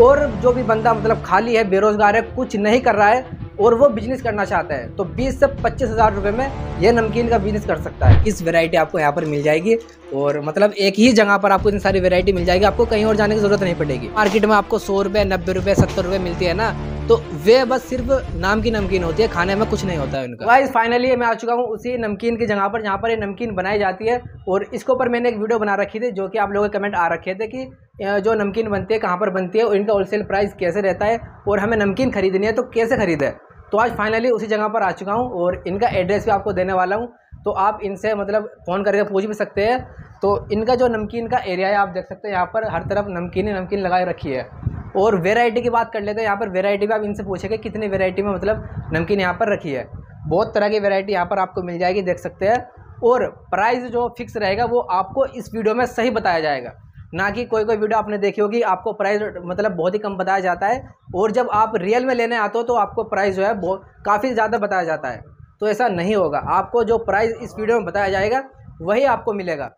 और जो भी बंदा मतलब खाली है बेरोज़गार है कुछ नहीं कर रहा है और वो बिजनेस करना चाहता है तो 20 से पच्चीस हज़ार रुपये में ये नमकीन का बिजनेस कर सकता है इस वैरायटी आपको यहाँ पर मिल जाएगी और मतलब एक ही जगह पर आपको इतनी सारी वैरायटी मिल जाएगी आपको कहीं और जाने की ज़रूरत नहीं पड़ेगी मार्केट में आपको सौ रुपये नब्बे रुपये सत्तर रुपये मिलती है ना तो वे बस सिर्फ नाम की नमकीन होती है खाने में कुछ नहीं होता है उनका वाइज फाइनली मैं आ चुका हूँ उसी नमकीन की जगह पर जहाँ पर ये नमकीन बनाई जाती है और इसके ऊपर मैंने एक वीडियो बना रखी थी जो कि आप लोगों के कमेंट आ रखे थे कि जो नमकीन बनती है कहाँ पर बनती है और इनका होलसेल प्राइस कैसे रहता है और हमें नमकीन खरीदनी है तो कैसे ख़रीदे तो आज फाइनली उसी जगह पर आ चुका हूँ और इनका एड्रेस भी आपको देने वाला हूँ तो आप इनसे मतलब फ़ोन करके पूछ भी सकते हैं तो इनका जो नमकीन का एरिया है आप देख सकते हैं यहाँ पर हर तरफ नमकीन ही नमकीन लगाए रखी है और वेराइटी की बात कर लेते हैं यहाँ पर वेराइटी भी आप इनसे पूछेंगे कितनी वेराइटी में मतलब नमकीन यहाँ पर रखी है बहुत तरह की वेराइटी यहाँ पर आपको मिल जाएगी देख सकते हैं और प्राइस जो फिक्स रहेगा वो आपको इस वीडियो में सही बताया जाएगा ना कि कोई कोई वीडियो आपने देखी होगी आपको प्राइस मतलब बहुत ही कम बताया जाता है और जब आप रियल में लेने आते हो तो आपको प्राइस जो है बहुत काफ़ी ज़्यादा बताया जाता है तो ऐसा नहीं होगा आपको जो प्राइस इस वीडियो में बताया जाएगा वही आपको मिलेगा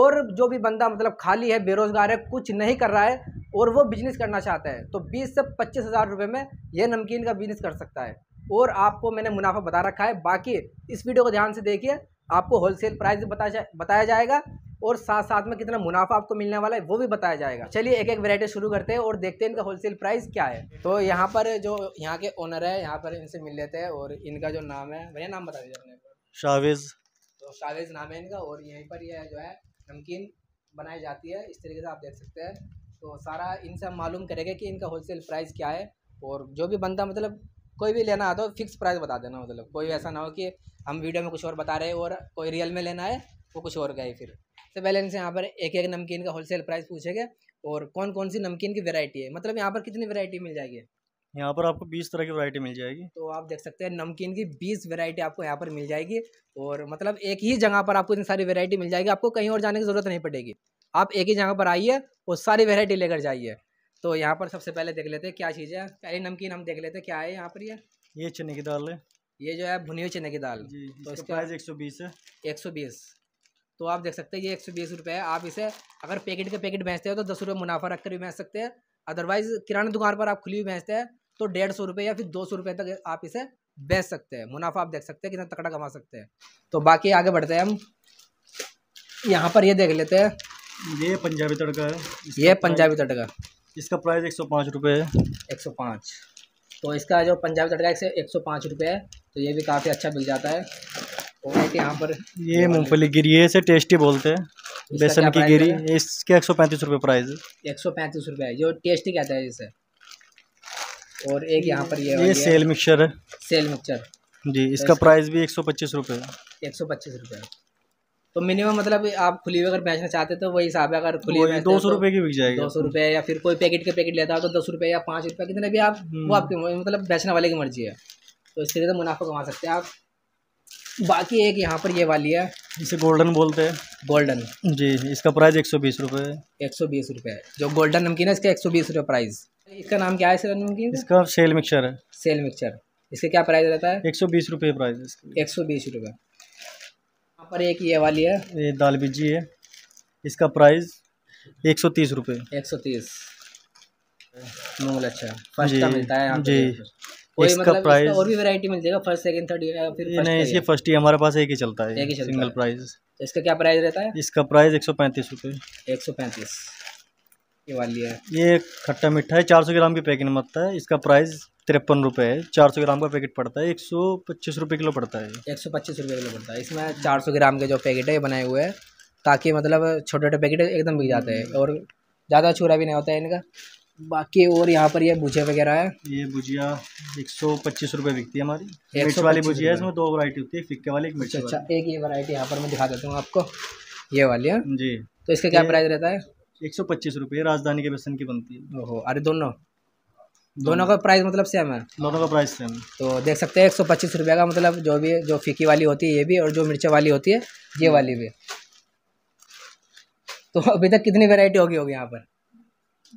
और जो भी बंदा मतलब खाली है बेरोज़गार है कुछ नहीं कर रहा है और वो बिज़नेस करना चाहता है तो बीस से पच्चीस हज़ार रुपये में यह नमकीन का बिज़नेस कर सकता है और आपको मैंने मुनाफा बता रखा है बाकी इस वीडियो को ध्यान से देखिए आपको होलसेल प्राइस बता जा, बताया जाएगा और साथ साथ में कितना मुनाफा आपको मिलने वाला है वो भी बताया जाएगा चलिए एक एक वेरायटी शुरू करते हैं और देखते हैं इनका होलसेल प्राइस क्या है तो यहाँ पर जो यहाँ के ओनर है यहाँ पर इनसे मिल लेते हैं और इनका जो नाम है भैया नाम बता दीजिए शावेज तो शावेज नाम है इनका और यहीं पर यह जो है नमकीन बनाई जाती है इस तरीके से आप देख सकते हैं तो सारा इनसे हम मालूम करेंगे कि इनका होलसेल प्राइस क्या है और जो भी बनता मतलब कोई भी लेना आता हो फिक्स प्राइस बता देना मतलब कोई ऐसा ना हो कि हम वीडियो में कुछ और बता रहे हैं और कोई रियल में लेना है वो कुछ और गए फिर तो बैलेंस यहाँ पर एक एक नमकीन का होलसेल प्राइस पूछेगा और कौन कौन सी नमकीन की वेरायटी है मतलब यहाँ पर कितनी वेरायटी मिल जाएगी यहाँ पर आपको बीस तरह की वैरायटी मिल जाएगी तो आप देख सकते हैं नमकीन की बीस वैरायटी आपको यहाँ पर मिल जाएगी और मतलब एक ही जगह पर आपको इतनी सारी वैरायटी मिल जाएगी आपको कहीं और जाने की ज़रूरत नहीं पड़ेगी आप एक ही जगह पर आइए और सारी वेरायटी लेकर जाइए तो यहाँ पर सबसे पहले देख लेते हैं क्या चीज़ है पहली नमकीन हम देख लेते हैं क्या है यहाँ पर ये ये चने की दाल है ये जो है भुनी हुई चने की दाल तो इसका एक सौ बीस है एक सौ बीस तो आप देख सकते हैं ये एक सौ बीस रुपये है आप इसे अगर पैकेट के पैकेट बेचते हो तो दस रुपये मुनाफा रखकर भी बेच सकते हैं अदरवाइज़ किराना दुकान पर आप खुली हुई बेचते हैं तो डेढ़ सौ रुपये या फिर दो सौ रुपये तक आप इसे बेच सकते हैं मुनाफा आप देख सकते हैं कितना तकड़ा कमा सकते हैं तो बाकी आगे बढ़ते हैं हम यहाँ पर ये देख लेते हैं ये पंजाबी तड़का है ये पंजाबी तड़का इसका प्राइस एक सौ पाँच रुपये है एक सौ पाँच तो इसका जो पंजाबी तड़का एक सौ पाँच रुपये है तो ये भी काफ़ी अच्छा मिल जाता है तो यहाँ पर ये मूँगफली गिरी है इसे टेस्टी बोलते हैं बेसन की गिरी इसके एक सौ पैंतीस रुपये प्राइस है एक सौ पैंतीस रुपये जो टेस्टी कहता है इसे और एक यहाँ पर ये सेल मिक्सर है सेल मिक्सर जी इसका प्राइस भी एक सौ पच्चीस रुपये एक सौ पच्चीस रुपये तो मिनिमम मतलब आप खुली हुई अगर बेचना चाहते तो वही हिसाब है अगर खुली हुई दो सौ तो रुपये की बिक जाएगी दो सौ रुपये या फिर कोई पैकेट के पैकेट लेता हो तो दस रुपये या पाँच रुपये कितने भी आप वो हम्म। आपके मतलब बेचने वाले की मर्जी है तो इसके लिए तो मुनाफा कमा सकते हैं आप बाकी एक यहाँ पर ये वाली है जिसे गोल्डन बोलते हैं गोल्डन जी इसका प्राइस एक सौ बीस रुपये एक सौ बीस रुपये जो गोल्डन नमकीन है इसका एक सौ बीस रुपये प्राइस इसका नाम क्या है सर नमकीन इसका सेल मिक्सर है सेल मिक्सर इसका क्या प्राइस रहता है एक सौ बीस रुपये प्राइस एक सौ बीस रुपये यहाँ पर एक ये वाली है ये दाल बिजी है इसका प्राइस एक सौ तीस रुपये एक सौ तीस मूंगल अच्छा फर्स्ट मिलता है जी इसका प्राइस मतलब और भी वैरायटी मिल जाएगा फर्स्ट सेकंड थर्ड फिर नहीं इसके फर्स्ट ही हमारे पास एक ही चलता है सिंगल प्राइस तो इसका क्या प्राइस रहता है इसका प्राइस एक सौ पैंतीस रुपये एक सौ पैंतीस ये वाली है ये खट्टा मीठा है चार सौ ग्राम की पैकिंग मत है इसका प्राइस तिरपन रुपये है चार सौ ग्राम का पैकेट पड़ता है एक सौ पच्चीस रुपये किलो पड़ता है एक सौ पच्चीस रुपये किलो पड़ता है इसमें चार सौ ग्राम के जो पैकेट है ये बनाए हुए हैं ताकि मतलब छोटे छोटे पैकेट एकदम बिक जाते हैं हम्म। और ज़्यादा छुरा भी नहीं होता है इनका बाकी और यहाँ पर ये भुजिया वगैरह है ये भुजिया एक सौ पच्चीस रुपये बिकती है हमारी मिर्च वाली भुजिया है इसमें दो वरायटी होती है फिक्के वाली एक मिर्च अच्छा, अच्छा एक ये वरायटी यहाँ पर मैं दिखा देता हूँ आपको ये वाली है हाँ। जी तो इसका क्या प्राइस रहता है एक सौ पच्चीस रुपये राजधानी के बेसन की बनती है ओहो अरे दोनों दोनों का प्राइस मतलब सेम है दोनों का प्राइस सेम है तो देख सकते हैं एक सौ पच्चीस रुपये का मतलब जो भी जो फीकी वाली होती है ये भी और जो मिर्चा वाली होती है ये हम्म। वाली भी तो अभी तक कितनी वेरायटी होगी होगी यहाँ पर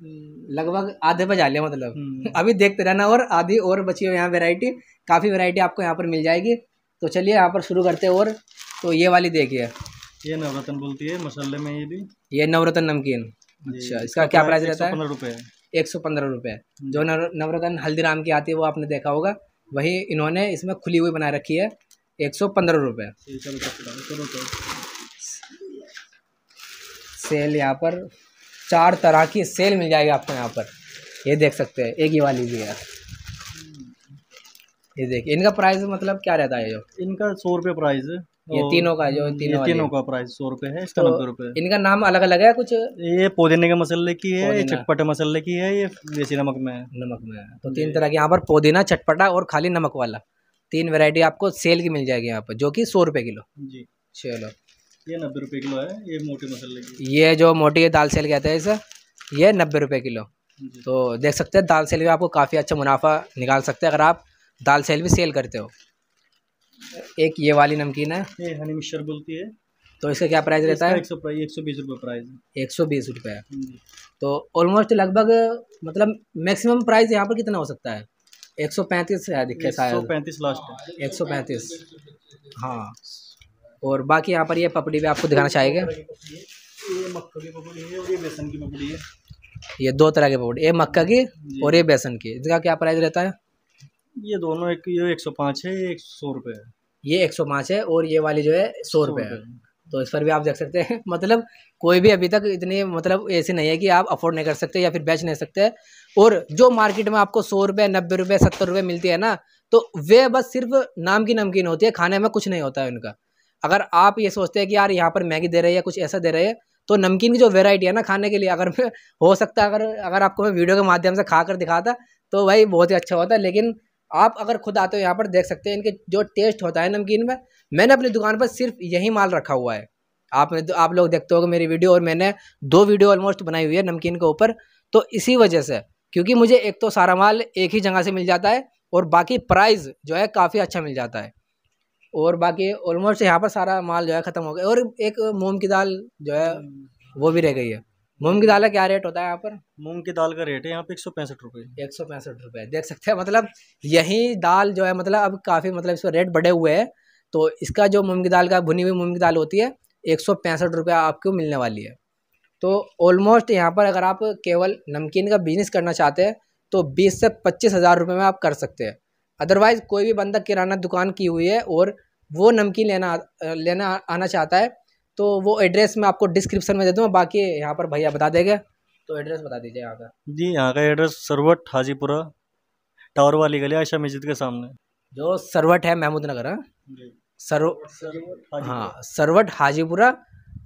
लगभग आधे बजा लिया मतलब हम्म। अभी देखते रहना और आधी और बची हुई यहाँ वेराइटी काफ़ी वेराइटी आपको यहाँ पर मिल जाएगी तो चलिए यहाँ पर शुरू करते और तो ये वाली देखिए ये नवरत्न बोलती है मसाले में ये भी ये नवरत्न नमकीन अच्छा इसका क्या प्राइस रहता है पंद्रह रुपये एक सौ पंद्रह रुपये हम्म। जो नवरत्न हल्दीराम की आती है वो आपने देखा होगा वही इन्होंने इसमें खुली हुई बना रखी है एक सौ पंद्रह रुपये सेल यहाँ पर चार तरह की सेल मिल जाएगी आपको यहाँ पर ये देख सकते हैं एक ही वाली भी है ये देखिए इनका प्राइस मतलब क्या रहता है जो इनका सौ रुपये प्राइस है ये तीनों का जो तीनों तीनों का प्राइस सौ रुपये है इसका तो नब्बे रुपये इनका नाम अलग अलग है कुछ ये पुदीने के मसाले की है ये चटपटे मसाले की है ये देसी नमक में नमक में है तो तीन तरह के यहाँ पर पुदीना चटपटा और खाली नमक वाला तीन वेरायटी आपको सेल की मिल जाएगी यहाँ पर जो कि सौ रुपये किलो जी चलो ये नब्बे रुपये किलो है ये मोटी मसाले की ये जो मोटी दाल सेल कहते हैं इसे ये नब्बे रुपये किलो तो देख सकते हैं दाल सेल में आपको काफ़ी अच्छा मुनाफा निकाल सकते हैं अगर आप दाल सेल भी सेल करते हो एक ये वाली नमकीन है ये हनी मिक्सचर बोलती है तो इसका क्या प्राइस रहता है एक सौ एक सौ बीस रुपये प्राइस एक सौ बीस रुपये तो ऑलमोस्ट लगभग मतलब मैक्सिमम प्राइस यहाँ पर कितना हो सकता है एक सौ पैंतीस है दिखे एक सौ पैंतीस लास्ट एक सौ पैंतीस हाँ और बाकी यहाँ पर ये पपड़ी भी आपको दिखाना चाहेंगे ये दो तरह की पपड़ी ये मक्का की और ये बेसन की इसका क्या प्राइस रहता है ये दोनों एक ये एक सौ पाँच है एक सौ रुपये है ये एक सौ पाँच है और ये वाली जो है सौ रुपये है तो इस पर भी आप देख सकते हैं मतलब कोई भी अभी तक इतनी मतलब ऐसी नहीं है कि आप अफोर्ड नहीं कर सकते या फिर बेच नहीं सकते और जो मार्केट में आपको सौ रुपये नब्बे रुपये सत्तर रुपये मिलती है ना तो वे बस सिर्फ नाम की नमकीन होती है खाने में कुछ नहीं होता है उनका अगर आप ये सोचते हैं कि यार यहाँ पर मैगी दे रहे हैं या कुछ ऐसा दे रहे हैं तो नमकीन की जो वेराइटी है ना खाने के लिए अगर हो सकता है अगर अगर आपको मैं वीडियो के माध्यम से खा कर दिखाता तो भाई बहुत ही अच्छा होता लेकिन आप अगर खुद आते हो यहाँ पर देख सकते हैं इनके जो टेस्ट होता है नमकीन में मैंने अपनी दुकान पर सिर्फ यही माल रखा हुआ है आप आप लोग देखते हो मेरी वीडियो और मैंने दो वीडियो ऑलमोस्ट बनाई हुई है नमकीन के ऊपर तो इसी वजह से क्योंकि मुझे एक तो सारा माल एक ही जगह से मिल जाता है और बाकी प्राइस जो है काफ़ी अच्छा मिल जाता है और बाकी ऑलमोस्ट यहाँ पर सारा माल जो है ख़त्म हो गया और एक मूंग की दाल जो है हम्म। वो भी रह गई है मूंग की दाल का क्या रेट होता है यहाँ पर मूंग की दाल का रेट है यहाँ पे एक सौ पैंसठ रुपये एक सौ पैंसठ रुपये देख सकते हैं मतलब यही दाल जो है मतलब अब काफ़ी मतलब इस पर रेट बढ़े हुए हैं तो इसका जो मूंग की दाल का भुनी हुई मूंग की दाल होती है एक सौ पैंसठ रुपये आपको मिलने वाली है तो ऑलमोस्ट यहाँ पर अगर आप केवल नमकीन का बिजनेस करना चाहते हैं तो बीस से पच्चीस हज़ार रुपये में आप कर सकते हैं अदरवाइज़ कोई भी बंदा किराना दुकान की हुई है और वो नमकीन लेना लेना आना चाहता है तो वो एड्रेस मैं आपको डिस्क्रिप्शन में दे दूँगा बाकी यहाँ पर भैया बता देंगे तो एड्रेस बता दीजिए यहाँ का जी यहाँ का एड्रेस सरवट हाजीपुरा टावर वाली गली आयशा मस्जिद के सामने जो सरवट है महमूद नगर है हाँ सरवट हाजीपुरा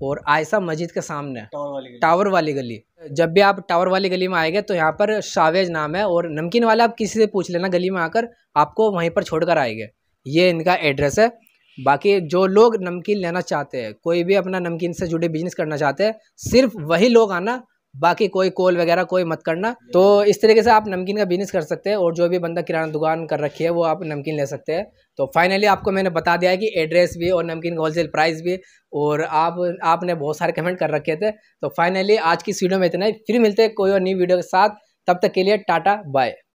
और आयशा मस्जिद के सामने टावर वाली टावर वाली गली जब भी आप टावर वाली गली में आएंगे तो यहाँ पर शावेज नाम है और नमकीन वाला आप किसी से पूछ लेना गली में आकर आपको वहीं पर छोड़ कर आएंगे ये इनका एड्रेस है बाकी जो लोग नमकीन लेना चाहते हैं कोई भी अपना नमकीन से जुड़े बिजनेस करना चाहते हैं सिर्फ वही लोग आना बाकी कोई कॉल वगैरह कोई मत करना तो इस तरीके से आप नमकीन का बिजनेस कर सकते हैं और जो भी बंदा किराना दुकान कर रखी है वो आप नमकीन ले सकते हैं तो फाइनली आपको मैंने बता दिया है कि एड्रेस भी और नमकीन का होलसेल प्राइस भी और आप आपने बहुत सारे कमेंट कर रखे थे तो फाइनली आज की वीडियो में इतना ही फिर मिलते हैं कोई और नई वीडियो के साथ तब तक के लिए टाटा बाय